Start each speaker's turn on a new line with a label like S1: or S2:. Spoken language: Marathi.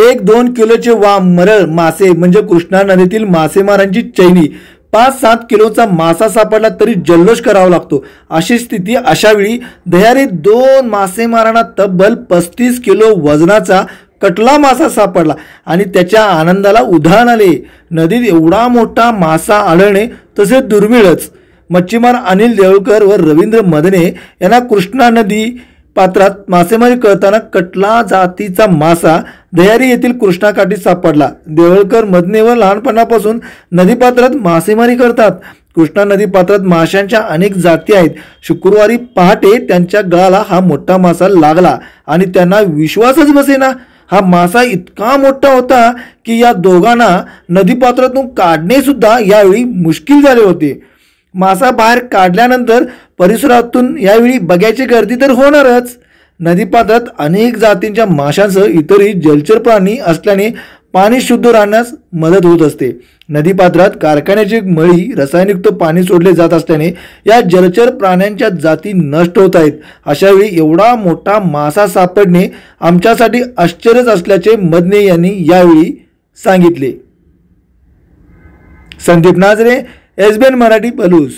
S1: एक दोन किलोचे वाम मरळ मासे म्हणजे कृष्णा नदीतील मासेमारांची चैनी पाच सात किलोचा मासा सापडला तरी जल्लोष करावा लागतो अशी स्थिती अशावेळी दह्यारी दोन मासेमारांना तब्बल पस्तीस किलो वजनाचा कटला मासा सापडला आणि त्याच्या आनंदाला उदाहरण आले नदीत एवढा मोठा मासा आढळणे तसे दुर्मिळच मच्छीमार अनिल देवळकर व रवींद्र मदने यांना कृष्णा नदी पात्रात मासेमारी करताना कटला जातीचा मासा दयारी येथील कृष्णाकाठी सापडला देवळकर मदनेवर लहानपणापासून नदीपात्रात मासेमारी करतात कृष्णा नदीपात्रात माशांच्या अनेक जाती आहेत शुक्रवारी पहाटे त्यांच्या गळाला हा मोठा मासा लागला आणि त्यांना विश्वासच बसेना हा मासा इतका मोठा होता की या दोघांना नदीपात्रातून काढणे सुद्धा यावेळी मुश्किल झाले होते मासा बाहेर काढल्यानंतर परिसरातून यावेळी बघायची गर्दी तर होणारच नदीपात्रात अनेक जातींच्या माशांसह इतरही जलचर प्राणी असल्याने पाणी शुद्ध राहण्यास मदत होत असते नदीपात्रात कारखान्याची मळी रसायनयुक्त पाणी सोडले जात असल्याने या जलचर प्राण्यांच्या जाती नष्ट होत आहेत अशावेळी एवढा मोठा मासा सापडणे आमच्यासाठी आश्चर्यच असल्याचे मदने यांनी यावेळी सांगितले संदीप नाजरे एसबीएन मराठी पलूस